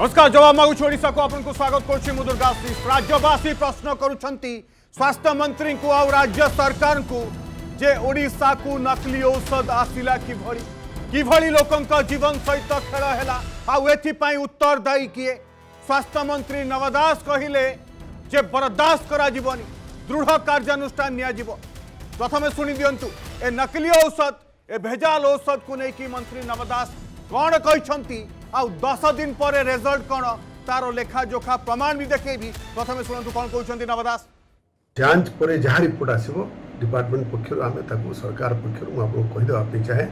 नमस्कार जवाब मगुचा को आपको स्वागत करुर्गाशी राज्यवासी प्रश्न स्वास्थ्य मंत्री को आ राज्य सरकार को जे ओडा को नकली औषध आसला किभरी किभरी लोकों जीवन सहित खेल है आई उत्तरदायी किए स्वास्थ्य मंत्री नव दास कहले जे बरदास्त कर दृढ़ कार्यानुष्ठानि प्रथम शुणी दिंतु ए नकली औषध ए भेजाल औषध को लेकिन मंत्री नव दास कौन कही आश दिन पर रेजल्ट कौन तार लेखाजोखा प्रमाण भी देखी प्रथम शुणु कौन कहते नव दास जांच पर जहाँ रिपोर्ट आसो डिपार्टमेंट पक्षर आम सरकार पक्षर मुझे कहीदेवाई चाहे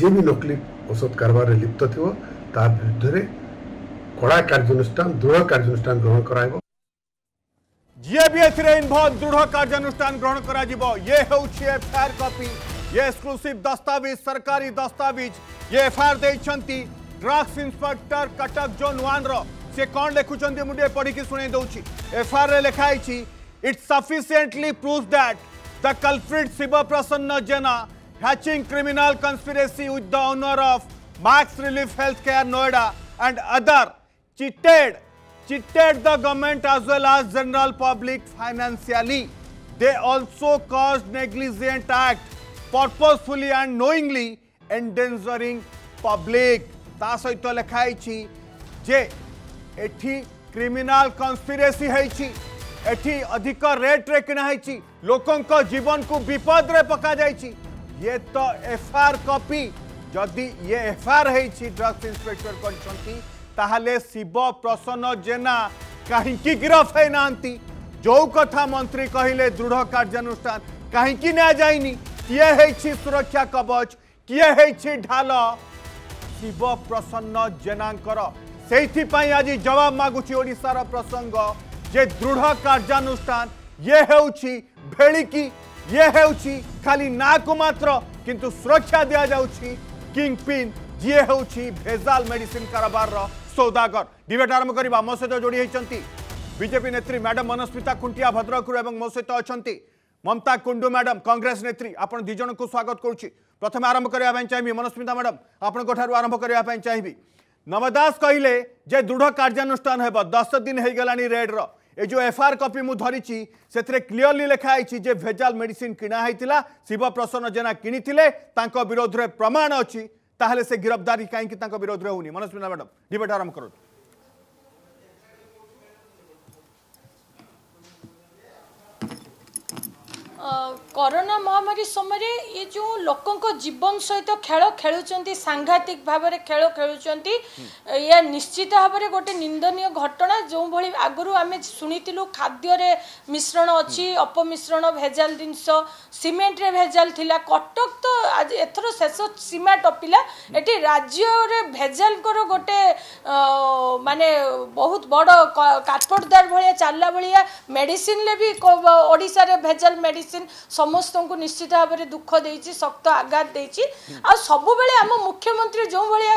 जे भी नकली औषध कारबार लिप्त थी ता विरुद्ध में कड़ा कार्यानुष्ठान दृढ़ कार्यानुष्ठान ग्रहण कर ଯିଏ ବି ଏଥିରେ ଇନଭଲ୍ଭ ଦୃଢ଼ ग्रहण ଗ୍ରହଣ କରାଯିବ ଇଏ ହେଉଛି ଏଫଆଇଆର କପି ଇଏ ଏକ୍ସକ୍ଲୁସିଭ ଦସ୍ତାବିଜ ସରକାରୀ ଦସ୍ତାବିଜ ଇଏ ଏଫଆଇଆର ଦେଇଛନ୍ତି drugs inspector Cuttack zone one रे कौन लिखुं मुझे पढ़ी शुणे दौर एफआईआर लिखाई it's sufficiently prove that the culprit Shiv Prasanna Jena hatching criminal conspiracy with the owner of Max Relief Health Care Noida and other cheated cheated the government as well as general public financially they also caused negligent act purposefully and knowingly endangering public सहित लिखाई जे एटी criminal conspiracy एटी अधिक रेट्रे कि लोकों जीवन को विपद पक ये तो एफआर कॉपी जदि ये एफआर हो ड्रग्स इन्स्पेक्टर ताहले शिव प्रसन्न जेना कहीं गिरफ्त होना जो कथा मंत्री कहले दृढ़ कार्यानुष्ठान कहीं किए सुरक्षा कवच किए ढाला শিবপ্রসন্ন জেনাঙ্কর সেইপাই আজ জবাব মাগুছি ওড়িশার প্রসঙ্গ যে দৃঢ় কার্যানুষ্ঠান ইয়ে হেউছি ভেড়িকি ইয়ে হেউছি খালি নাকু মাত্র কিন্তু সুরক্ষা দিয়া যাচ্ছি কিংপিন যিয়ে হেউছি ভেজাল মেডিসিন কারবারর সৌদাগর ডিবেট আরম্ভ করা মো সহ যোড়ি হয়েছেন বিজেপি নেত্রী ম্যাডাম মনস্মিতা খুঁটিয়া ভদ্রকর এবং মো সহ অনেক মমতা কুন্ডু ম্যাডাম কংগ্রেস নেত্রী আপনার দুইজনক স্বাগত করছি प्रथम आरंभ करने चाहिए मनस्मिता मैडम आपण आरंभ करने चाहिए नव दास कहले जे दृढ़ कार्यानुष्ठान हे दस दिन हो गला रेड्र ए जो एफआईआर कपी धरी से क्लीयरली लिखाई जे भेजाल मेडिसीन किणाही शिव प्रसन्न जेना कि विरोध में प्रमाण अच्छी से गिरफ्तारी कहीं विरोध में होनी मनस्मिता मैडम डिबेट आरंभ करूँ করোনা মহামারী সময় এ যে লোক জীবন সহিত খেল খেলুচার সাংঘাতিক ভাবে খেল খেলুচার ইয়া নিশ্চিত ভাবে গোটে নিন্দনীয় ঘটনা যেভাবে আগর আমি শুনেলু খাদ্যরে মিশ্রণ অছি অপমিশ্রণ ভেজাল জিনিস সিমেন্টরে ভেজাল লা কটক তো আজ এথর শেষ সীমা টপিলা এটি রাজ্যরে ভেজালকর গোটে মানে বহুত বড় কাঠপটদার ভাল চাল্লা ভাল মেডিসিনলে বি ওড়শার ভেজাল মেডিসিন ମେଡିସିନ ସମସ୍ତଙ୍କୁ ନିଶ୍ଚିତ ଭାବରେ ଦୁଃଖ ଦେଇଛି ଶକ୍ତ ଆଘାତ ଦେଇଛି ଆଉ ସବୁବେଳେ ଆମ ମୁଖ୍ୟମନ୍ତ୍ରୀ ଯେଉଁଭଳିଆ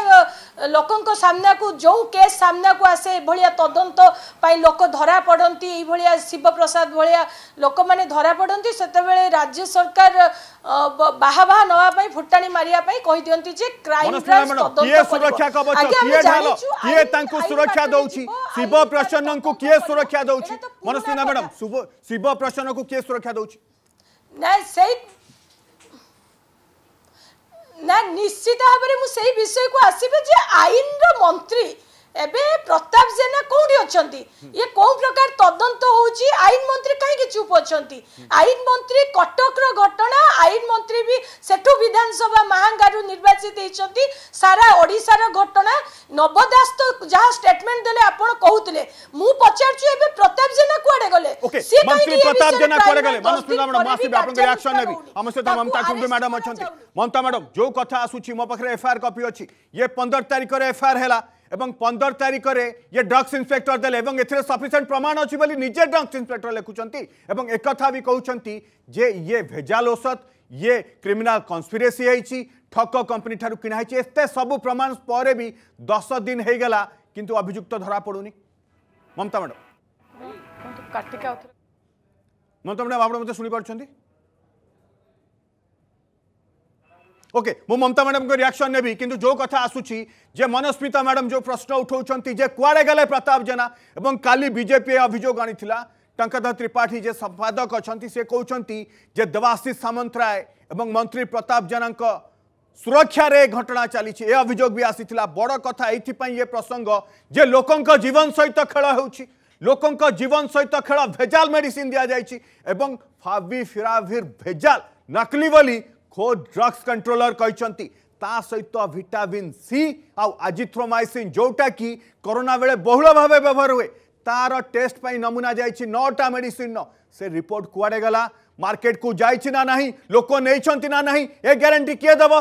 ଲୋକଙ୍କ ସାମ୍ନାକୁ ଯେଉଁ କେସ୍ ସାମ୍ନାକୁ ଆସେ ଏଭଳିଆ ତଦନ୍ତ ପାଇଁ ଲୋକ ଧରା ପଡ଼ନ୍ତି ଏଇଭଳିଆ ଶିବପ୍ରସାଦ ଭଳିଆ ଲୋକମାନେ ଧରା ପଡ଼ନ୍ତି ସେତେବେଳେ ରାଜ୍ୟ ସରକାର ବାହା ବାହା ନେବା ପାଇଁ ଫୁଟାଣି ମାରିବା ପାଇଁ କହିଦିଅନ୍ତି ଯେ କ୍ରାଇମ ସୁରକ୍ଷା ତାଙ୍କୁ ସୁରକ୍ଷା ଦଉଛି ଶିବ ପ୍ରସନ୍ନଙ୍କୁ କିଏ ସୁରକ୍ଷା ଦଉଛି ମନସ୍ମିନା ମ୍ୟାଡାମ ଶିବ ପ୍ରସନ୍ନକୁ କିଏ ସୁରକ୍ଷା ଦଉଛି ନା ସେଇ ନା ନିଶ୍ଚିତ ଭାବରେ ମୁଁ ସେଇ ବିଷୟକୁ ଆସିବି ଯେ ଆଇନର ମନ୍ତ୍ରୀ ଏବେ ପ୍ରତାପ ଜେନା କୋଉଠି ଅଛନ୍ତି ଇଏ କୋଉ ପ୍ରକାର ତଦନ୍ତ ହଉଛି ଆଇନ ମନ୍ତ୍ରୀ କାହିଁକି ଚୁପ୍ ଅଛନ୍ତି ଆଇନ ମନ୍ତ୍ରୀ କଟକର ଘଟଣା ଆଇନ ମନ୍ତ୍ରୀ ବି ସେଠୁ ବିଧାନସଭା ମାହାଙ୍ଗାରୁ ନିର୍ବାଚିତ ହେଇଛନ୍ତି ସାରା ଓଡ଼ିଶାର ଘଟଣା ନବଦାସ ତ ଯାହା ଷ୍ଟେଟମେଣ୍ଟ ଦେଲେ ଆପଣ କହୁଥିଲେ ମୁଁ ପଚାରୁଛି ଏବେ ପ୍ରତାପ ଜେନା କୁଆଡେ ଗଲେ ସିଏ କାହିଁକି ପ୍ରତାପ ଜେନା କୁଆଡେ ଗଲେ ମନସ୍ମିତା ମ୍ୟାଡାମ ଆସିବେ ଆପଣଙ୍କ ରିଆକ୍ସନ ନେବି ଆମ ସହିତ ମମତା କୁମ୍ବି ମ୍ୟାଡାମ ଅଛନ୍ତି ମମତା ମ୍ୟାଡାମ ଯୋଉ କଥା ଆସୁଛି ମୋ ପାଖରେ ଏଫଆଇଆର କପି ଅଛି ଇଏ ପନ୍ଦର ତାରିଖରେ ଏଫଆଇଆର ହେଲା एवं पंदर तारीख में ये ड्रग्स इन्स्पेक्टर देखिए सफिसीयंट प्रमाण अच्छी निजे ड्रग्स इन्स्पेक्टर लिखुंटे एक भी कहते जे ये भेजाल औसत ये क्रिमिनाल कन्स्पिरेसी ठक कंपनी ठार् किणाई सब प्रमाण पर भी दस दिन हो गला कि अभिजुक्त धरा पड़ूनी ममता मैडम ममता मैडम आप शुभ ओके मु ममता मैडम को रिएक्शन ने भी किंतु जो कथा आसूची जे मनस्मिता मैडम जो प्रश्न जे कड़े गले प्रताप जेना और काली बीजेपी अभियोग आनी टंकाधर त्रिपाठी जे संपादक अच्छा से कहते जे देवाशीष सामंतराय एवं मंत्री प्रताप जेना सुरक्षा रे घटना चली अभोग भी आसी बड़ कथा ये प्रसंग जे लोक जीवन सहित खेल हो लोकों जीवन सहित खेल भेजाल मेडिसिन दि जाए फाबी फिराभिर भेजाल नकली बोली खोद ड्रग्स कंट्रोलर कहते सहित भिटामिन सी आउ आजिथ्रोमाइसीन जोटा कि करोना बेले बहु भाव व्यवहार हुए तार टेस्ट पर नमूना जा नौटा मेडिसीन से रिपोर्ट कुआडे गला मार्केट को जा ना लोक नहीं ना ये ग्यारंटी किए दब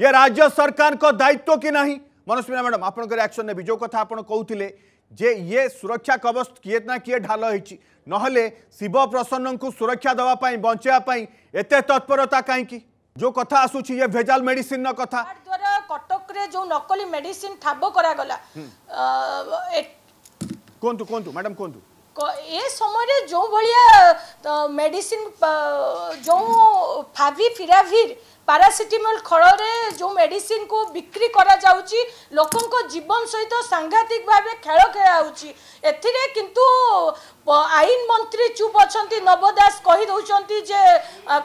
ये राज्य सरकार का दायित्व कि ना मनस्मिना मैडम आप एक्शन ने जो कथ कहते जे ये सुरक्षा कवच किए ना किए ढाल ना शिव प्रसन्न को सुरक्षा दवापाई बचापाई एत तत्परता कहीं जो कथा आसूची ये भेजाल मेडिसिन न कथा द्वारा कटक रे जो नकली मेडिसिन ठाबो करा गला कोंतु कोंतु मैडम कोंतु ଏ ସମୟରେ ଯେଉଁ ଭଳିଆ ମେଡ଼ିସିନ ଯେଉଁ ଫାଭି ଫିରାଭିର ପାରାସିଟାମଲ୍ ଖଳରେ ଯେଉଁ ମେଡ଼ିସିନକୁ ବିକ୍ରି କରାଯାଉଛି ଲୋକଙ୍କ ଜୀବନ ସହିତ ସାଂଘାତିକ ଭାବେ ଖେଳ ଖେଳା ହେଉଛି ଏଥିରେ କିନ୍ତୁ ଆଇନ ମନ୍ତ୍ରୀ ଚୁପ୍ ଅଛନ୍ତି ନବ ଦାସ କହିଦେଉଛନ୍ତି ଯେ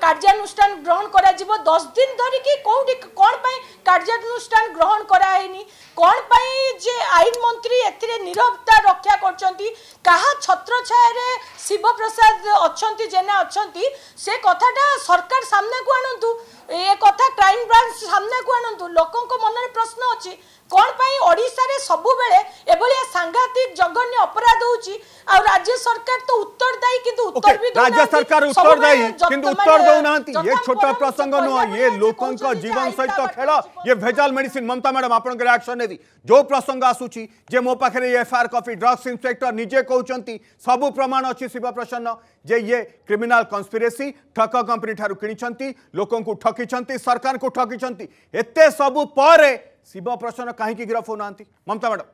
କାର୍ଯ୍ୟାନୁଷ୍ଠାନ ଗ୍ରହଣ କରାଯିବ ଦଶ ଦିନ ଧରିକି କେଉଁଠି କ'ଣ ପାଇଁ କାର୍ଯ୍ୟାନୁଷ୍ଠାନ ଗ୍ରହଣ କରାହେଇନି କ'ଣ ପାଇଁ ଯେ ଆଇନ ମନ୍ତ୍ରୀ ଏଥିରେ ନିରବତା ରକ୍ଷା କରୁଛନ୍ତି କାହା ଛତ୍ରଛାୟାରେ ଶିବପ୍ରସାଦ ଅଛନ୍ତି ଜେନା ଅଛନ୍ତି ସେ କଥାଟା ସରକାର ସାମ୍ନାକୁ ଆଣନ୍ତୁ ଏ କଥା କ୍ରାଇମ୍ ବ୍ରାଞ୍ଚ ସାମ୍ନାକୁ ଆଣନ୍ତୁ ଲୋକଙ୍କ ମନରେ ପ୍ରଶ୍ନ ଅଛି कौन पर सब बेले सांघातिक जघन्य अपराध हो राज्य सरकार तो उत्तरदायी कि राज्य सरकार उत्तरदायी उत्तर ये छोटा प्रसंग नुह ये लोक जीवन सहित खेल ये भेजाल मेडिसिन ममता मैडम आप रियाक्शन ने जो प्रसंग आसूची मो पाखे एफआईआर कपी ड्रग्स इन्स्पेक्टर निजे कहते सब प्रमाण अच्छी शिव प्रसन्न जे ये क्रिमिनाल कंस्पिरेसी ठक कंपनी ठार्ज किोक ठकी सरकार को ठकी सबू पर ଶିବ ପ୍ରସନ୍ନ କାହିଁକି ଗିରଫ ହେଉନାହାନ୍ତି ମମତା ମ୍ୟାଡ଼ାମ୍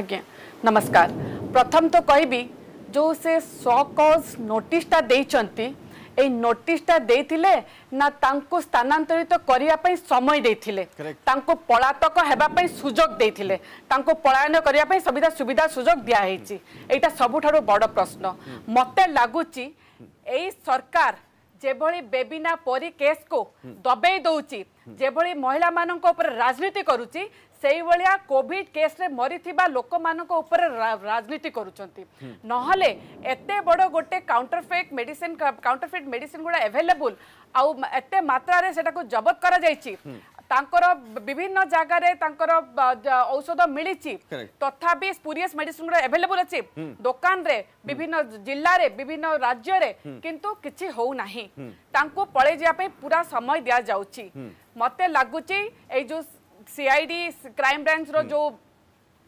ଆଜ୍ଞା ନମସ୍କାର ପ୍ରଥମ ତ କହିବି ଯେଉଁ ସେ ସକଜ୍ ନୋଟିସ୍ଟା ଦେଇଛନ୍ତି এই নোটিশটা দেইছিলে না তাঙ্কু স্থানান্তরিত করিয়া পাই সময় দেইছিলে তাঙ্কু পলাতক হেবা পাই সুযোগ দেইছিলে তাঙ্কু পলায়ন করিয়া পাই সুবিধা সুবিধা সুযোগ দিয়া হইছি এইটা সবুঠারু বড় প্রশ্ন মতে লাগুচি এই সরকার যেভাবে বেবিনা পরী কেসকু দবেই দৌছি যেভাবে মহিলা মানুষ উপরে রাজনীতি করুছি সেইভাবে কোভিড কেসরে মরিথিবা লোক উপরে রাজনীতি করছেন নহলে এতে বড় গোটে কাউন্টরফেক মেডিসিন কাউন্টরফিট মেডিসিন গুড়া এভেলেবল আউ এতে মাত্রার সেটা জবত করা যাইছি ତାଙ୍କର ବିଭିନ୍ନ ଜାଗାରେ ତାଙ୍କର ଔଷଧ ମିଳିଛି ତଥାପି ସ୍ପୁରିୟସ୍ ମେଡିସିନ ଗୁଡା ଆଭେଲେବୁଲ ଅଛି ଦୋକାନରେ ବିଭିନ୍ନ ଜିଲ୍ଲାରେ ବିଭିନ୍ନ ରାଜ୍ୟରେ କିନ୍ତୁ କିଛି ହଉନାହିଁ ତାଙ୍କୁ ପଳେଇ ଯିବା ପାଇଁ ପୁରା ସମୟ ଦିଆଯାଉଛି ମତେ ଲାଗୁଛି ଏଇ ଯୋଉ ସିଆଇଡି କ୍ରାଇମ ବ୍ରାଞ୍ଚର ଯୋଉ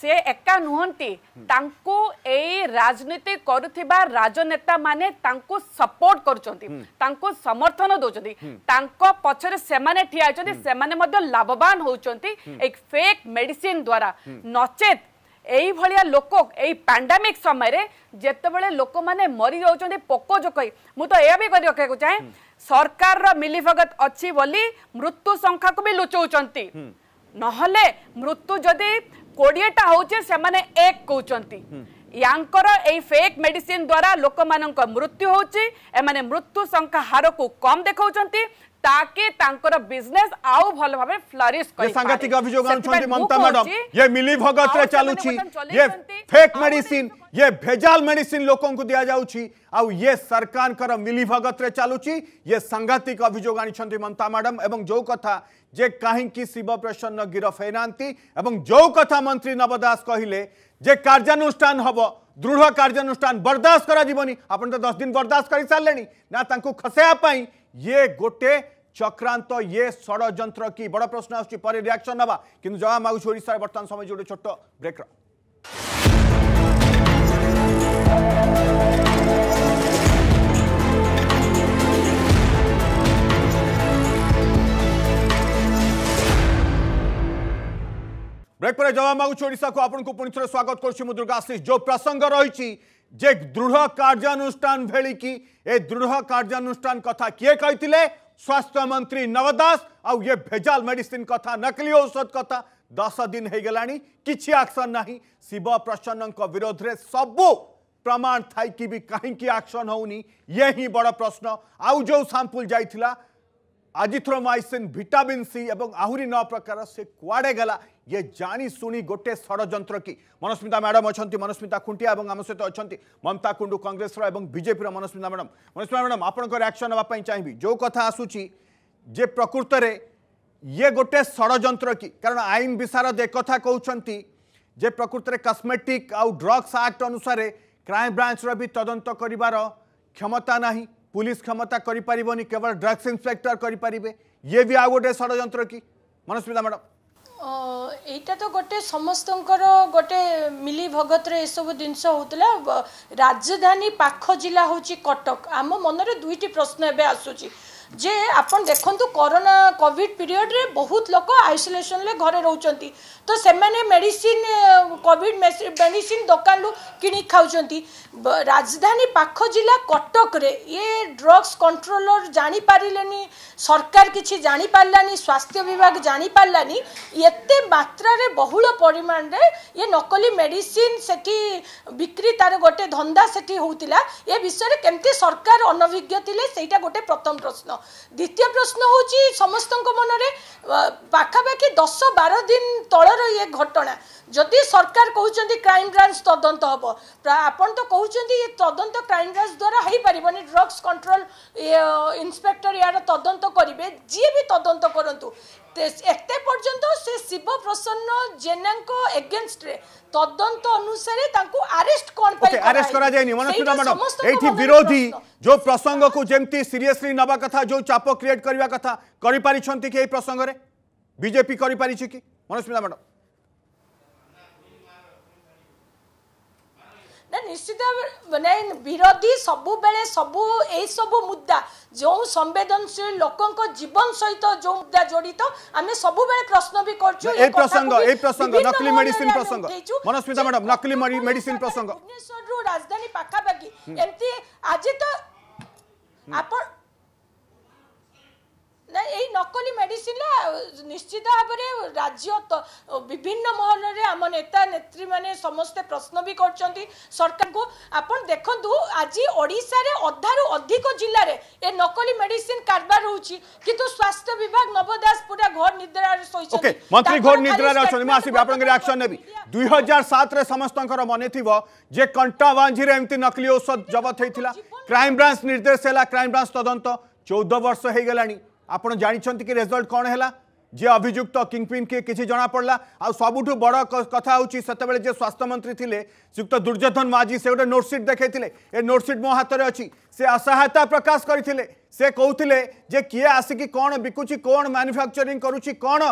ସେ ଏକା ନୁହନ୍ତି ତାଙ୍କୁ ଏଇ ରାଜନୀତି କରୁଥିବା ରାଜନେତାମାନେ ତାଙ୍କୁ ସପୋର୍ଟ କରୁଛନ୍ତି ତାଙ୍କୁ ସମର୍ଥନ ଦେଉଛନ୍ତି ତାଙ୍କ ପଛରେ ସେମାନେ ଠିଆ ହେଇଛନ୍ତି ସେମାନେ ମଧ୍ୟ ଲାଭବାନ ହେଉଛନ୍ତି ଏଇ ଫେକ୍ ମେଡିସିନ ଦ୍ୱାରା ନଚେତ୍ এইভাবে লোক এই প্যান্ডামিক সময়ের যেতবে লোক মানে মরি যাচ্ছেন পোক জোকই মু তো এয়া বি করে রক্ষা চাহে সরকার মিলিভগত অছি বলি মৃত্যু সংখ্যাকে বি লুচাউছেন নহলে মৃত্যু যদি କୋଡ଼ିଏଟା ହଉଛି ସେମାନେ ଏକ କହୁଛନ୍ତି ୟାଙ୍କର ଏଇ ଫେକ୍ ମେଡିସିନ ଦ୍ୱାରା ଲୋକମାନଙ୍କ ମୃତ୍ୟୁ ହଉଛି ଏମାନେ ମୃତ୍ୟୁ ସଂଖ୍ୟା ହାରକୁ କମ୍ ଦେଖାଉଛନ୍ତି ताकि तांकर बिजनेस आउ भल भाबे फ्लरिश कर सांगातिक अभियोग आनछंती ममता मैडम ये मिली भगत रे चालू छी ये फेक मेडिसिन ये भेजाल मेडिसिन लोकन को दिया जाउ जाउची आ ये सरकार कर मिली भगत रे चालू छी ये सांगातिक अभियोग आनछंती ममता मैडम एवं जो कथा जे काहे कि शिव प्रसन्न गिरफ हेनांती एवं जो कथा मंत्री नव दास कहिले जे कार्यानुष्ठान हबो दृढ़ कार्यानुष्ठान बर्दाश्त करा जीवनी आपन तो 10 दिन बर्दाश्त करी सारलेनी ना तांको खसेया पई ये गोटे चक्रांत तो ये षड़ कि बड़ प्रश्न आसाक्शन ना कि जवाब मागुचार बर्तमान समय गोटे छोट ब्रेक ब्रेक पर जवाब मागुचा को आपको पुणि स्वागत करुँ दुर्गा जो प्रसंग रही जे दृढ़ कार्यानुष्ठान भेलिकी ए दृढ़ कार्यानुष्ठान कथा किए कही स्वास्थ्य मंत्री नव दास आउ ये भेजाल मेडिसिन कथा नकली औषध कथा दस दिन हो गला किसी आक्शन ना शिव प्रसन्न विरोध में सबू प्रमाण थी भी कहीं आक्शन होनी ये ही बड़ प्रश्न आउ जो सांपुल जा ଆଜିଥ୍ରୋମାଇସିନ୍ ଭିଟାମିନ୍ ସି ଏବଂ ଆହୁରି ନଅ ପ୍ରକାର ସେ କୁଆଡ଼େ ଗଲା ଇଏ ଜାଣିଶୁଣି ଗୋଟେ ଷଡ଼ଯନ୍ତ୍ର କି ମନସ୍ମିତା ମ୍ୟାଡ଼ାମ୍ ଅଛନ୍ତି ମନସ୍ମିତା ଖୁଣ୍ଟିଆ ଏବଂ ଆମ ସହିତ ଅଛନ୍ତି ମମତା କୁଣ୍ଡୁ କଂଗ୍ରେସର ଏବଂ ବିଜେପିର ମନସ୍ମିତା ମ୍ୟାଡ଼ାମ୍ ମନସ୍ମିତା ମ୍ୟାଡ଼ାମ୍ ଆପଣଙ୍କ ରିଆକ୍ସନ୍ ନେବା ପାଇଁ ଚାହିଁବି ଯେଉଁ କଥା ଆସୁଛି ଯେ ପ୍ରକୃତରେ ଇଏ ଗୋଟେ ଷଡ଼ଯନ୍ତ୍ର କି କାରଣ ଆଇନ ବିଶାରଦ ଏକଥା କହୁଛନ୍ତି ଯେ ପ୍ରକୃତରେ କସ୍ମେଟିକ୍ ଆଉ ଡ୍ରଗ୍ସ ଆକ୍ଟ ଅନୁସାରେ କ୍ରାଇମବ୍ରାଞ୍ଚର ବି ତଦନ୍ତ କରିବାର କ୍ଷମତା ନାହିଁ ପୁଲିସ କ୍ଷମତା କରିପାରିବନି କେବଳ ଡ୍ରଗ୍ସ ଇନ୍ସପେକ୍ଟର କରିପାରିବେ ଇଏ ବି ଆଉ ଗୋଟେ ଷଡ଼ଯନ୍ତ୍ର କି ମନସ୍ମିତା ମ୍ୟାଡ଼ାମ ଏଇଟା ତ ଗୋଟେ ସମସ୍ତଙ୍କର ଗୋଟେ ମିଲି ଭଗତରେ ଏସବୁ ଜିନିଷ ହେଉଥିଲା ରାଜଧାନୀ ପାଖ ଜିଲ୍ଲା ହେଉଛି କଟକ ଆମ ମନରେ ଦୁଇଟି ପ୍ରଶ୍ନ ଏବେ ଆସୁଛି যে আপন দেখুন করোনা কোভিড পিরিয়ডরে বহু লোক আইসোলেসন ঘরে রোচান তো সেমানে মেডিসিন কোভিড মেডিসিন দোকান কিনি খাউচন্তি রাজধানী পাখ জেলা কটকরে ইয়ে ড্রগস কন্ট্রোলর জাঁপারে পারিলেনি সরকার কিছু জাঁপারি স্বাস্থ্য বিভাগ জাঁপারি এত এতে বহুল পরিমাণরে ইয়ে নকলি মেডিসিন সেটি বিক্রি তার গোটে ধন্দা সেটি হউতিলা এ বিষয়ে কেমতি সরকার অনভিজ্ঞ লে সেইটা গোটে প্রথম প্রশ্ন দ্বিতীয় প্রশ্ন হচ্ছে সমস্ত মনে পাখাপাখি দশ বার দিন তলর ইয়ে ঘটনা যদি সরকার কুমার ক্রাইম ব্রাঞ্চ তদন্ত হব আপন তো কুমার ইয়ে তদন্ত ক্রাইম ব্রাঞ্চ দ্বারা পারবনি ড্রগস কন্ট্রোল ইন্সপেক্টর ইয়ার তদন্ত করবে যিয়ে তদন্ত করতু এতে পর্যন্ত সে শিব প্রসন্ন জেনা এগেনস্টরে তদন্ত অনুসারে তাঙ্কু আরেস্ট আরেস্ট করা যায়নি মনসুনা ম্যাডাম এইটি বিরোধী যে প্রসঙ্গক যেমতি সিরিয়সলি নেওয়া কথা যে চাপ ক্রিয়েট করা কথা করে পারি কি এই প্রসঙ্গে বিজেপি করে পারি কি মনসুনা ম্যাডাম ନିଶ୍ଚିତ ମାନେ ବିରୋଧୀ ସବୁବେଳେ ସବୁ ଏଇସବୁ ମୁଦ୍ଦା ଯେଉଁ ସମ୍ବେଦନଶୀଳ ଲୋକଙ୍କ ଜୀବନ ସହିତ ଯେଉଁ ମୁଦ୍ଦା ଜଡ଼ିତ ଆମେ ସବୁବେଳେ ପ୍ରଶ୍ନ ବି କରୁଛୁ ଏଇ ପ୍ରସଙ୍ଗ ଏଇ ପ୍ରସଙ୍ଗ ନକଲି ମେଡିସିନ ପ୍ରସଙ୍ଗ ମନସ୍ମିତା ମ୍ୟାଡାମ ନକଲି ମେଡିସିନ ପ୍ରସଙ୍ଗ ଭୁବନେଶ୍ୱରରୁ ରାଜଧାନୀ ପାଖାପାଖି ଏମିତି ଆଜି ତ ଆପଣ ନା ଏଇ ନକଲି ମେଡ଼ିସିନଟା ନିଶ୍ଚିତ ଭାବରେ ରାଜ୍ୟ ବିଭିନ୍ନ ମହଲରେ ଆମ ନେତା ନେତ୍ରୀମାନେ ସମସ୍ତେ ପ୍ରଶ୍ନ ବି କରୁଛନ୍ତି ସରକାରଙ୍କୁ ଆପଣ ଦେଖନ୍ତୁ ଆଜି ଓଡ଼ିଶାରେ ଅଧାରୁ ଅଧିକ ଜିଲ୍ଲାରେ ଏ ନକଲି ମେଡ଼ିସିନ କାରବାର ହେଉଛି କିନ୍ତୁ ସ୍ୱାସ୍ଥ୍ୟ ବିଭାଗ ନବ ଦାସ ପୁରା ଘୋର ନିଦ୍ରାରେ ଶୋଇଛନ୍ତି ମନ୍ତ୍ରୀ ଘୋର ନିଦ୍ରାରେ ଅଛନ୍ତି ମୁଁ ଆସିବି ଆପଣଙ୍କ ରିଆକ୍ସନ ନେବି ଦୁଇ ହଜାର ସାତରେ ସମସ୍ତଙ୍କର ମନେ ଥିବ ଯେ କଣ୍ଟାବାଞ୍ଝିରେ ଏମିତି ନକଲି ଔଷଧ ଜବତ ହେଇଥିଲା କ୍ରାଇମବ୍ରାଞ୍ଚ ନିର୍ଦ୍ଦେଶ ହେଲା କ୍ରାଇମବ୍ରାଞ୍ଚ ତଦନ୍ତ ଚଉଦ ବର୍ଷ ହେଇଗଲାଣି आप जानते कि रेजल्ट कौन है जी अभुक्त किंगपिन किए कि जमापड़ा आ सबुठ बड़ कथा होते मंत्री थे श्रीयुक्त दुर्योधन माझी से गोटे नोटसीट देखे ए नोटसीट मो हाथ में अच्छी से असहायता प्रकाश करते से कहते जे किए आसिकी कौन बिकुच कौन मानुफैक्चरिंग करुच्ची कौन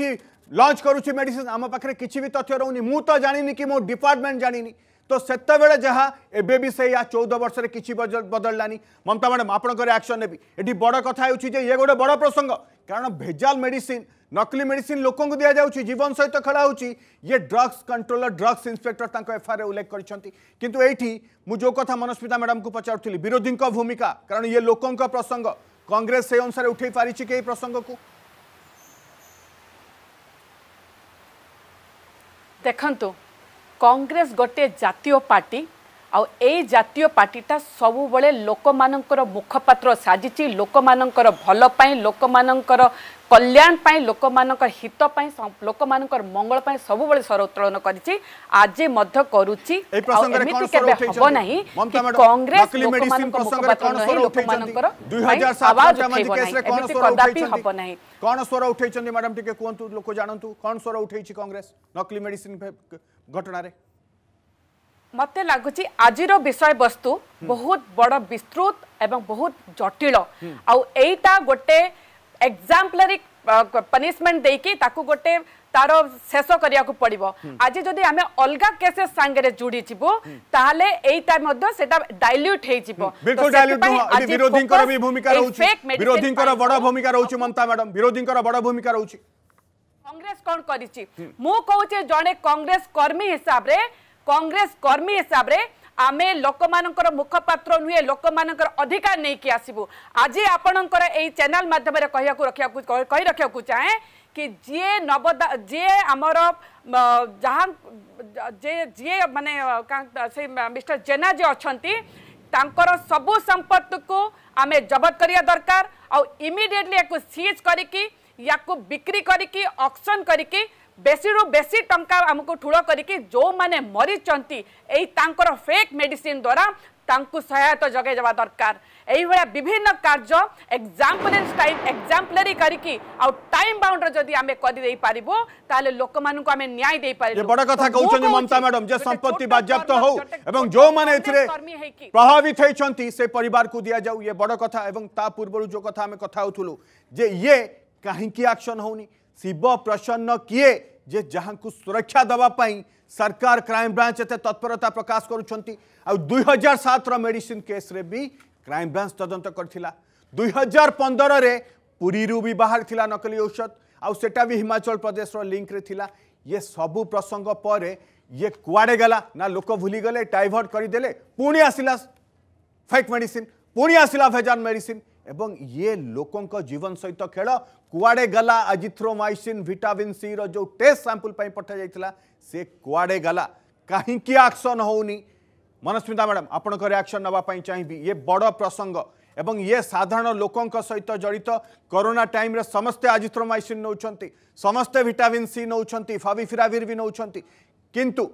ये लंच करुच्ची मेडिसीन आम पाखे कि तथ्य रोनी मुझ तो जानी कि मो डिपार्टमेंट जानी तो सेतबेले जहाँ एबे से या चौदह वर्ष किसी बदलानी ममता मैडम आपंकर एक्शन नेबी ये बड़ कथ ये गोटे बड़ प्रसंग कारण भेजाल मेडिसिन नकली मेडिसिन लोक दि जाऊँगी जीवन सहित खेला ये ड्रग्स कंट्रोलर ड्रग्स इन्स्पेक्टर तक एफआईआर उल्लेख करती जो कथ मनस्मिता मैडम को पचार विरोधी भूमिका कारण ये लोक प्रसंग कंग्रेस से अनुसार उठे पारी कि प्रसंग को देखु କଂଗ୍ରେସ ଗୋଟିଏ ଜାତୀୟ ପାର୍ଟି ଆଉ ଏଇ ଜାତୀୟ ପାର୍ଟିଟା ସବୁବେଳେ ଲୋକମାନଙ୍କର ମୁଖପାତ୍ର ସାଜିଛି ଲୋକମାନଙ୍କର ଭଲ ପାଇଁ ଲୋକମାନଙ୍କର କଲ୍ୟାଣ ପାଇଁ ଲୋକମାନଙ୍କ ହିତ ପାଇଁ ଲୋକମାନଙ୍କର ମଙ୍ଗଳ ପାଇଁ ସବୁବେଳେ ସ୍ୱର ଉତ୍ତୋଳନ କରିଛି ଆଜି ମଧ୍ୟ କରୁଛି ଆଉ ଏମିତି କେବେ ହେବ ନାହିଁ କଂଗ୍ରେସ ଲୋକମାନଙ୍କ ମୁଖପାତ୍ର ନହେଇ ଲୋକମାନଙ୍କର ଆବାଜ ଉଠାଇବ ନାହିଁ ଏମିତି କଦାପି ହେବ ନାହିଁ କଣ ସ୍ୱର ଉଠାଇଛନ୍ତି ମ୍ୟାଡମ ଟିକେ କୁହନ୍ତୁ ଲୋକ ଜାଣନ୍ତୁ କଣ ସ୍ୱର ଉଠାଇଛି କଂଗ୍ରେସ ନକଲି ମେଡିସିନ ঘটনাৰে মতে লাগুচি আজিৰ বিষয়বস্তু বহুত বড় বিস্তৃত এবং বহুত জটিল আৰু এইটা গটে এগজাম্পলৰিক পনিশমেন্ট দেইকি তাকু গটে তারো শেষ কৰিয়াক পঢ়িব আজি যদি আমি অলগা কেसेस সাংৰে জড়িতিবিউ তহলে এইটাৰ মধ্য seta ডাইলুট হৈ যিবো একদম ডাইলুট আৰু বিৰোধীৰো ভূমিকা ৰাউচি বিৰোধীৰো বড় ভূমিকা ৰাউচি মন্তা মেডাম বিৰোধীৰো বড় ভূমিকা ৰাউচি कांग्रेस कौन करी जड़े कांग्रेस कर्मी हिसाब से कांग्रेस कर्मी हिसाब से आम लोक मान मुखपात्र नुहे लोक अधिकार नहीं कि आसबू आज आपण चेल मध्यम कही रखा चाहे कि जे नवदा जे आमर जहाँ जे जे मानने से मिस्टर जेना जी अच्छा सबू संपत्ति को आम जबत करवा दरकार आउ सीज करी की ୟାକୁ ବିକ୍ରି କରିକି ଅକ୍ସନ୍ କରିକି ବେଶୀରୁ ବେଶୀ ଟଙ୍କା ଆମକୁ ଠୁଳ କରିକି ଯେଉଁମାନେ ମରିଛନ୍ତି ଏଇ ତାଙ୍କର ଫେକ୍ ମେଡିସିନ୍ ଦ୍ୱାରା ତାଙ୍କୁ ସହାୟତା ଯୋଗାଇ ଦେବା ଦରକାର ଏଇଭଳିଆ ବିଭିନ୍ନ କାର୍ଯ୍ୟ ଏକ୍ଜାମ୍ପଲେନ୍ସ ଟାଇମ୍ ଏକ୍ଜାମ୍ପଲେରୀ କରିକି ଆଉ ଟାଇମ୍ ବାଉଣ୍ଡରେ ଯଦି ଆମେ କରିଦେଇପାରିବୁ ତାହେଲେ ଲୋକମାନଙ୍କୁ ଆମେ ନ୍ୟାୟ ଦେଇପାରିବୁ ବଡ଼ କଥା କହୁଛନ୍ତି ମମତା ମ୍ୟାଡମ୍ ଯେ ସମ୍ପତ୍ତି ବାଜ୍ୟାପ୍ତ ହଉ ଏବଂ ଯେଉଁମାନେ ଏଥିରେ ପ୍ରଭାବିତ ହେଇଛନ୍ତି ସେ ପରିବାରକୁ ଦିଆଯାଉ ଇଏ ବଡ଼ କଥା ଏବଂ ତା ପୂର୍ବରୁ ଯେଉଁ କଥା ଆମେ କଥା ହେଉଥିଲୁ ଯେ ଇଏ कहीं आक्शन होनी शिव प्रसन्न किए जे जहाँ सुरक्षा देवाई सरकार क्राइम ब्रांच एत तत्परता प्रकाश कर दुई हजार सतर मेडिसीन केस्रे भी क्राइम ब्रांच तदंत कर दुई हजार पंदर पुरी भी बाहर था नकली औषध आटा भी हिमाचल प्रदेश लिंक रे थिला ये सबू प्रसंग पर ये कुआड़े गला ना लोक भूली गले डाइवर्ट करदे पुणी आसला फेक मेडिसिन पुणी आसला भेजान मेडिसिन ଏବଂ ଇଏ ଲୋକଙ୍କ ଜୀବନ ସହିତ ଖେଳ କୁଆଡ଼େ ଗଲା ଆଜିଥ୍ରୋମାଇସିନ୍ ଭିଟାମିନ୍ ସିର ଯେଉଁ ଟେଷ୍ଟ ସାମ୍ପଲ୍ ପାଇଁ ପଠାଯାଇଥିଲା ସେ କୁଆଡ଼େ ଗଲା କାହିଁକି ଆକ୍ସନ୍ ହେଉନି ମନସ୍ମିତା ମ୍ୟାଡ଼ାମ୍ ଆପଣଙ୍କ ରିଆକ୍ସନ୍ ନେବା ପାଇଁ ଚାହିଁବି ଇଏ ବଡ଼ ପ୍ରସଙ୍ଗ ଏବଂ ଇଏ ସାଧାରଣ ଲୋକଙ୍କ ସହିତ ଜଡ଼ିତ କରୋନା ଟାଇମ୍ରେ ସମସ୍ତେ ଆଜିଥ୍ରୋମାଇସିନ୍ ନେଉଛନ୍ତି ସମସ୍ତେ ଭିଟାମିନ୍ ସି ନେଉଛନ୍ତି ଫାବିଫିରାଭିର୍ ବି ନେଉଛନ୍ତି କିନ୍ତୁ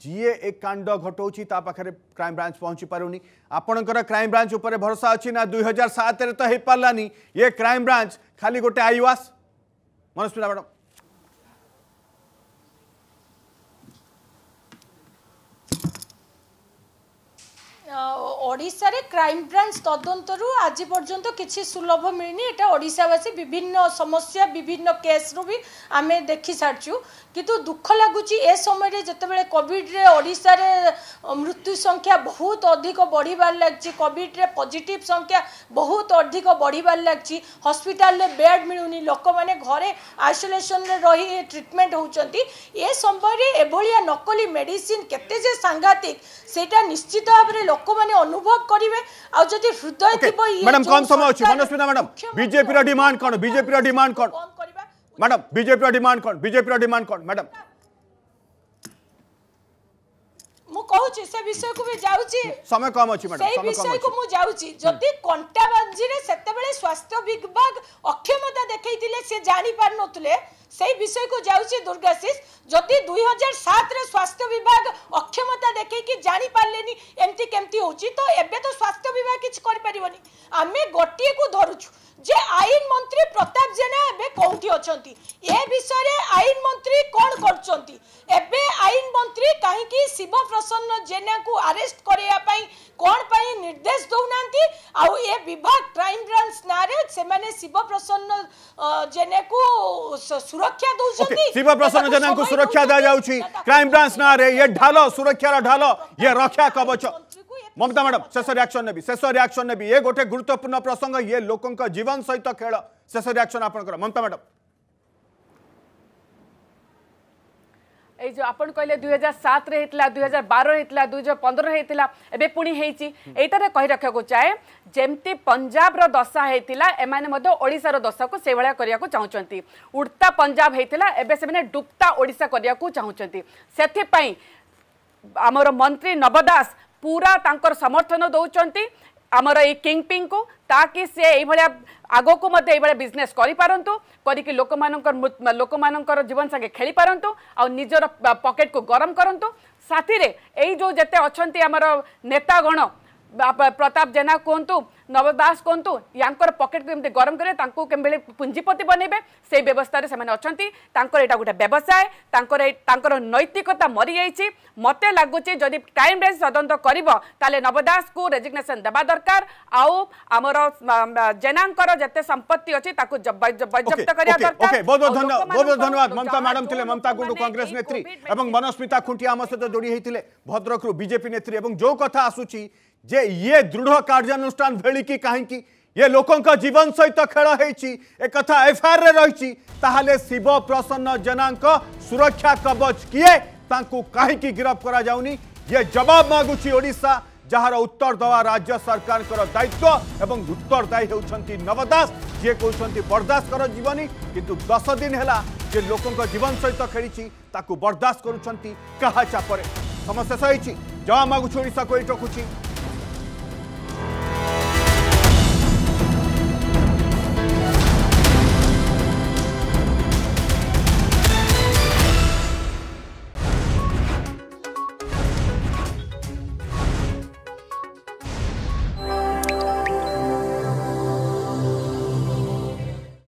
जीए एक कांड घटौती ताखे क्राइम ब्रांच पहुँची पार्नी आपणकर क्राइम ब्रांच उपर भरोसा अच्छी ना दुई हजार सतरे तो हो पार्लानी ये क्राइम ब्रांच खाली गोटे आईवास मनस्मिता मैडम Uh, ଓଡ଼ିଶାରେ କ୍ରାଇମବ୍ରାଞ୍ଚ ତଦନ୍ତରୁ ଆଜି ପର୍ଯ୍ୟନ୍ତ କିଛି ସୁଲଭ ମିଳିନି ଏଇଟା ଓଡ଼ିଶାବାସୀ ବିଭିନ୍ନ ସମସ୍ୟା ବିଭିନ୍ନ କେସ୍ରୁ ବି ଆମେ ଦେଖିସାରିଛୁ କିନ୍ତୁ ଦୁଃଖ ଲାଗୁଛି ଏ ସମୟରେ ଯେତେବେଳେ କୋଭିଡ଼ରେ ଓଡ଼ିଶାରେ ମୃତ୍ୟୁ ସଂଖ୍ୟା ବହୁତ ଅଧିକ ବଢ଼ିବାରେ ଲାଗିଛି କୋଭିଡ଼ରେ ପଜିଟିଭ୍ ସଂଖ୍ୟା ବହୁତ ଅଧିକ ବଢ଼ିବାରେ ଲାଗିଛି ହସ୍ପିଟାଲରେ ବେଡ୍ ମିଳୁନି ଲୋକମାନେ ଘରେ ଆଇସୋଲେସନରେ ରହି ଟ୍ରିଟମେଣ୍ଟ ହେଉଛନ୍ତି ଏ ସମୟରେ ଏଭଳିଆ ନକଲି ମେଡ଼ିସିନ କେତେ ଯେ ସାଂଘାତିକ ସେଇଟା ନିଶ୍ଚିତ ଭାବରେ ଲୋକମାନେ ଅନୁଭବ କରିବେ ଆଉ ଯଦି ହୃଦୟ ଥିବ ମ୍ୟାଡାମ କମ ସମୟ ଅଛି ମନସ୍ମିତା ମ୍ୟାଡାମ ବିଜେପିର ଡିମାଣ୍ଡ କ'ଣ ବିଜେପିର ଡିମାଣ୍ଡ କ'ଣ ମ୍ୟାଡାମ ବିଜେପିର ଡିମାଣ୍ଡ କ'ଣ ବିଜେପିର ଡିମାଣ୍ଡ କ'ଣ ମ୍ୟାଡାମ ମୁଁ କହୁଛି ସେ ବିଷୟକୁ ବି ଯାଉଛି ସମୟ କମ ଅଛି ମ୍ୟାଡାମ ସେଇ ବିଷୟକୁ ମୁଁ ଯାଉଛି ଯଦି କଣ୍ଟାବାଞ୍ଜିରେ ସେତେବେଳେ ସ୍ୱାସ୍ଥ୍ୟ ବିଭାଗ ଅକ୍ଷମତା ଦେଖେଇଥିଲେ ସେ ଜାଣି ପାରୁନଥିଲେ সেই বিষয়কু যাচ্ছি দুর্গাশিষ যদি দুই হাজার সাতরে স্বাস্থ্য বিভাগ অক্ষ ଦେଖେଇକି ଜାଣିପାରିଲେନି ଏମିତି କେମିତି ହେଉଛି ତ ଏବେ ତ ସ୍ୱାସ୍ଥ୍ୟ ବିଭାଗ କିଛି କରିପାରିବନି ଆମେ ଗୋଟିଏକୁ ଧରୁଛୁ যে আইন মন্ত্রী প্রতাপ জেনা এবে কোটি অনেক এ বিষয়ে আইন মন্ত্রী কোণ করছেন এবে আইন মন্ত্রী কী শিব প্রসন্ন জেনা কু আরেস্ট করাইয়া কোণ পাই নির্দেশ দৌনা আউ এ বিভাগ ক্রাইম ব্রাঞ্চ নাঁরে সেমানে শিব প্রসন্ন জেনা কু সুরক্ষা দৌঁচ শিব প্রসন্ন জেনা কু সুরক্ষা দিয়া যাচ্ছে ক্রাইম ব্রাঞ্চ নাঁরে ইয়ে ঢাল সুরক্ষার ঢাল ইয়ে রক্ষা কবচ ममता मैडम शेष रियाक्शन ने शेष रियाक्शन ने ये गोटे गुरुत्वपूर्ण प्रसंग ये लोकों जीवन सहित खेल शेष रियाक्शन आप ममता मैडम ये जो आप कहे दुई हजार सात दुई हजार बार होता दुई हजार पंद्रह होता एवं पुणी कही रखा चाहे जमती पंजाब रशा होता एने दशा को से भाया करने उड़ता पंजाब होता एने डुप्ता ओडा करने को चाहते से आमर मंत्री नव दास पूरा तर समर्थन दौरान ଆମର ଏଇ କିଙ୍ଗପିଙ୍କୁ ତାକି ସେ ଏଇଭଳିଆ ଆଗକୁ ମଧ୍ୟ ଏଇଭଳିଆ ବିଜନେସ୍ କରିପାରନ୍ତୁ କରିକି ଲୋକମାନଙ୍କର ଲୋକମାନଙ୍କର ଜୀବନ ସାଙ୍ଗେ ଖେଳିପାରନ୍ତୁ ଆଉ ନିଜର ପକେଟକୁ ଗରମ କରନ୍ତୁ ସାଥିରେ ଏଇ ଯେଉଁ ଯେତେ ଅଛନ୍ତି ଆମର ନେତାଗଣ प्रताप जेना कहतु नव दास कहतु या पकेट को गरम करेंगे केवल पुंजीपति बनइबे से व्यवस्था से अच्छा यहाँ गोटे व्यवसाय नैतिकता मरी जाइए मत लगुच जदि टाइम रेस तदंत कर नव दास को रेजिग्नेसन देवा दरकार आउ आमर जेनांर जिते संपत्ति अच्छी बज्जप्त करा दरकार बहुत बहुत धन्यवाद बहुत बहुत धन्यवाद ममता मैडम थे ममता गुंडू कांग्रेस नेत्री और मनस्मिता खुंटिया आम सहित जोड़ी होते भद्रकू बीजेपी नेत्री और जो कथा आसूची जे ये दृढ़ कार्यानुष्ठान भेड़ी कहीं ये लोकों जीवन सहित खेल होता एफआईआर रही शिव प्रसन्न जेना सुरक्षा कवच किए कहीं गिरफ्त कर ये जवाब मगुच ओडा जार उत्तर दवा राज्य सरकार दायित्व एवं उत्तरदायी होती नव दास जी कहते बरदास्त कर जीवनी कितु दस दिन है जे लोकों जीवन सहित खेली बरदास्त करपे समस्या सही जवाब मगुच ओडा को ये रखुच्छी